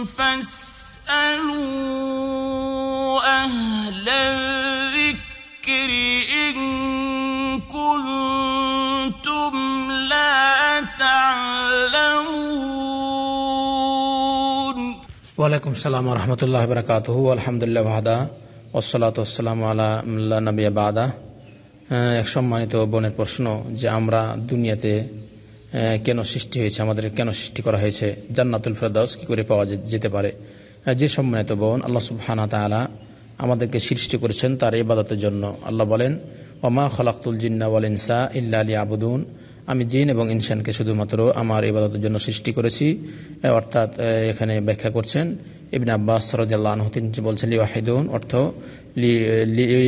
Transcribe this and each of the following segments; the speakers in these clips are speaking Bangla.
ওয়ালাইকুম সালাম রহমতুল্লাহ বরকাত আলহামদুলিল্লাহ বাদা ওসলাত ওসালাম আলাহ নবী বাদা এক সম্মানিত বোনের প্রশ্ন যে আমরা দুনিয়াতে কেন সৃষ্টি হয়েছে আমাদের কেন সৃষ্টি করা হয়েছে জান্নাতুল ফেরদাউস কী করে পাওয়া যেতে পারে যে সম্মানিত বোন আল্লাহ সুবহানা তালা আমাদেরকে সৃষ্টি করেছেন তার ইবাদতের জন্য আল্লাহ বলেন ওমা খলাকুল জিন্না ওয়াল ইনসা ইল্লা আলী আবুদুন আমি জিন এবং ইনসানকে শুধুমাত্র আমার ইবাদতের জন্য সৃষ্টি করেছি অর্থাৎ এখানে ব্যাখ্যা করছেন ইবিন আব্বাস সরদাল্লাহ তিনি বলছেন লিওয়াহিদুন অর্থ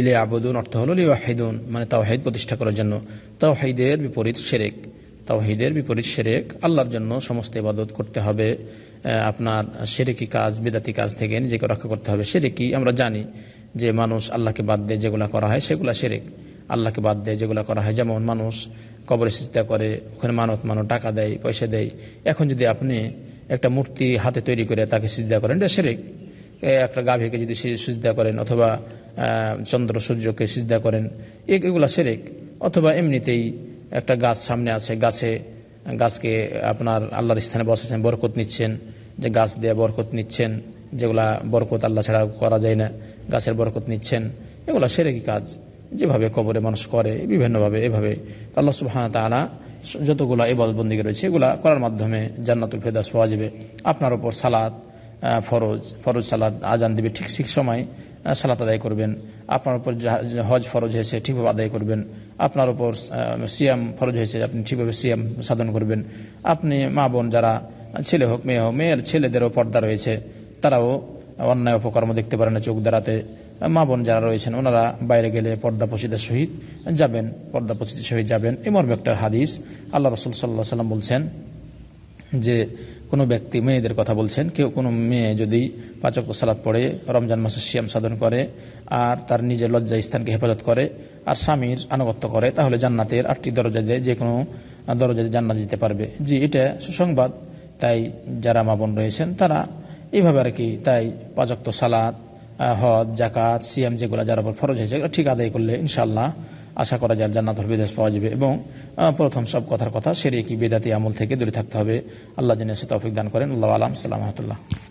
লি আবুদুন অর্থ হল লিওয়াহিদুন মানে তাওহাইদ প্রতিষ্ঠা করার জন্য তাওহাইদের বিপরীত শেরেক তাওহিদের বিপরীত সেরেক আল্লাহর জন্য সমস্ত ইবাদত করতে হবে আপনার সেরেকি কাজ বেদাতি কাজ থেকে নিজেকে রক্ষা করতে হবে সেরেকি আমরা জানি যে মানুষ আল্লাহকে বাদ দিয়ে যেগুলো করা হয় সেগুলো সেরেক আল্লাহকে বাদ দেয় যেগুলো করা হয় যেমন মানুষ কবরে চিন্তা করে ওখানে মানত মানত টাকা দেয় পয়সা দেয় এখন যদি আপনি একটা মূর্তি হাতে তৈরি করে তাকে সিদ্ধা করেন এটা সেরেক একটা গাভীকে যদি সিজদা করেন অথবা চন্দ্র সূর্যকে সিজদা করেন এগুলা সেরেক অথবা এমনিতেই একটা গাছ সামনে আছে গাছে গাছকে আপনার আল্লাহর স্থানে বসেছেন বরকত নিচ্ছেন যে গাছ দিয়ে বরকত নিচ্ছেন যেগুলা বরকত আল্লাহ ছাড়া করা যায় না গাছের বরকত নিচ্ছেন এগুলো কি কাজ যেভাবে কবরে মানুষ করে বিভিন্নভাবে এভাবে আল্লাহ সুহান তারা যতগুলো এবাদতবন্দিকে রয়েছে এগুলা করার মাধ্যমে জান্নাতুল ফেদাস পাওয়া যাবে আপনার ওপর সালাদ ফরজ ফরজ সালাদ আজান দেবে ঠিক ঠিক সময় সালাত আদায় করবেন আপনার উপর হজ ফরজ হয়েছে ঠিকভাবে আদায় করবেন আপনার উপর সিয়াম ফরজ হয়েছে আপনি ঠিকভাবে সিয়াম সাধন করবেন আপনি মা বোন যারা ছেলে হোক মেয়ে হোক মেয়ের ছেলেদেরও পর্দা রয়েছে তারাও অন্যায় উপকর্ম দেখতে পারে না চোখ দাঁড়াতে মা বোন যারা রয়েছেন ওনারা বাইরে গেলে পর্দা পশিদের সহিত যাবেন পর্দা পশিদের সহিত যাবেন এমর্ম একটা হাদিস আল্লাহ রসুল সাল্লাহ সাল্লাম বলছেন যে কোনো ব্যক্তি মেয়েদের কথা বলছেন কেউ কোনো মেয়ে যদি পাচক সালাদ পড়ে রমজান মাসে শ্যাম সাধন করে আর তার নিজের লজ্জা স্থানকে হেফাজত করে আর স্বামীর আনুগত্য করে তাহলে জান্নাতের আটটি দরজা দিয়ে যে কোনো দরজা দিয়ে জান্নাত যেতে পারবে জি এটা সুসংবাদ তাই যারা মা বোন রয়েছেন তারা এইভাবে আর কি তাই পাচক সালাদ হজ জাকাত সিএম যেগুলো যার উপর ফরজ হয়েছে ঠিক আদায় করলে ইনশাল্লাহ আশা করা যায় জান্নাতুল বিদেশ পাওয়া যাবে এবং প্রথম সব কথার কথা সেরে কি বেদাতি আমল থেকে দূরে থাকতে হবে আল্লাহ জেনে সে তৌফিক দান করেন আল্লাহ আলাম সাল্লাম